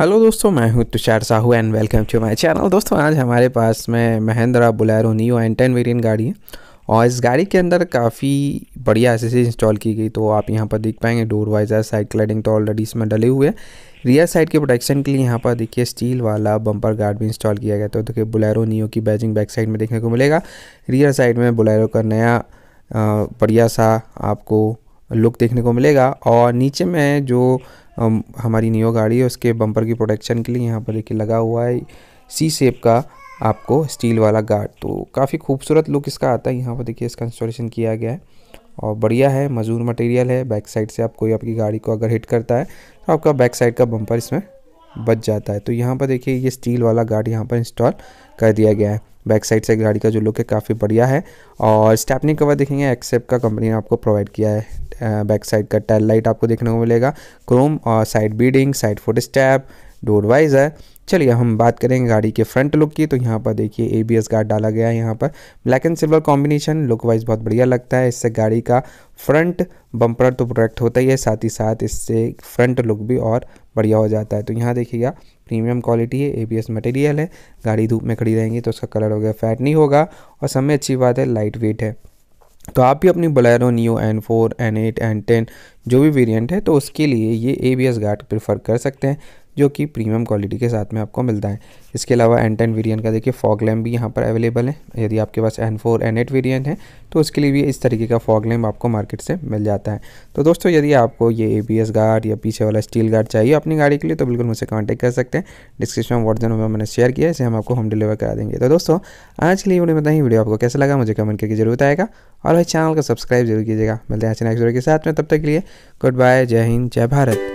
hello दोस्तों मैं हूं Tushar Sahu and welcome to my channel दोस्तों आज हमारे पास में Mahindra Bolero Neo N ten variant गाड़ी है और इस गाड़ी के अंदर काफ़ी बढ़िया एसेसरी इंस्टॉल की गई तो आप यहाँ पर देख पाएंगे डोर वाइजर साइड क्लाइडिंग तो ऑलरेडी इसमें डले हुए हैं रियर साइड के प्रोटेक्शन के लिए यहाँ पर देखिए स्टील वाला बम्पर गार्ड भी इंस्टॉल किया गया तो देखिए बुलेरो नियो की बैजिंग बैक साइड में देखने को मिलेगा रियर साइड में बुलेरो का नया बढ़िया सा आपको लुक देखने को मिलेगा और नीचे में जो हमारी नियो गाड़ी है उसके बम्पर की प्रोटेक्शन के लिए यहाँ पर देखिए लगा हुआ है सी शेप का आपको स्टील वाला गार्ड तो काफ़ी खूबसूरत लुक इसका आता है यहाँ पर देखिए इसका इंस्टॉलेशन किया गया है और बढ़िया है मजूर मटेरियल है बैक साइड से आप कोई आपकी गाड़ी को अगर हिट करता है तो आपका बैक साइड का बम्पर इसमें बच जाता है तो यहाँ पर देखिए ये स्टील वाला गार्ड यहाँ पर इंस्टॉल कर दिया गया है बैक साइड से गाड़ी का जो लुक है काफ़ी बढ़िया है और स्टैपनी कवर देखेंगे एक्सेप का कंपनी ने आपको प्रोवाइड किया है बैक साइड का टेल लाइट आपको देखने को मिलेगा क्रोम और side beading side foot step door wise है चलिए हम बात करेंगे गाड़ी के फ्रंट लुक की तो यहाँ पर देखिए ए बी गार्ड डाला गया है यहाँ पर black and silver combination look wise बहुत बढ़िया लगता है इससे गाड़ी का फ्रंट बम्पर तो प्रोडक्ट होता ही है साथ ही साथ इससे फ्रंट लुक भी और बढ़िया हो जाता है तो यहाँ देखिएगा प्रीमियम क्वालिटी है ए मटेरियल है गाड़ी धूप में खड़ी रहेंगी तो उसका कलर हो गया फैट नहीं होगा और सब में अच्छी बात है लाइट वेट है तो आप भी अपनी Bolero new N four N eight N ten जो भी वेरिएंट है तो उसके लिए ये A B S guard prefer कर सकते हैं जो कि प्रीमियम क्वालिटी के साथ में आपको मिलता है इसके अलावा एन टेन वेरियंट का देखिए फॉग लैम्प भी यहाँ पर अवेलेबल है यदि आपके पास N four N eight variant है तो उसके लिए भी इस तरीके का फॉग लैम्प आपको मार्केट से मिल जाता है तो दोस्तों यदि आपको ये ए बी एस गार्ड या पीछे वाला स्टील गार्ड चाहिए अपनी गाड़ी के लिए तो बिल्कुल मुझसे कॉन्टैक्ट कर सकते हैं डिस्क्रिप्शन में वर्जन नंबर मैंने शेयर किया इसे हम आपको होम डिलीवर करा देंगे तो दोस्तों आज के लिए उन्हें बताएं वीडियो आपको कैसा लगा मुझे कमेंट करके जरूर बताएगा और चैनल को सब्सक्राइब जरूर कीजिएगा मिलते हैं नेक्स्ट वीडियो के साथ में तब तक के लिए गुड बाय जय हिंद जय भारत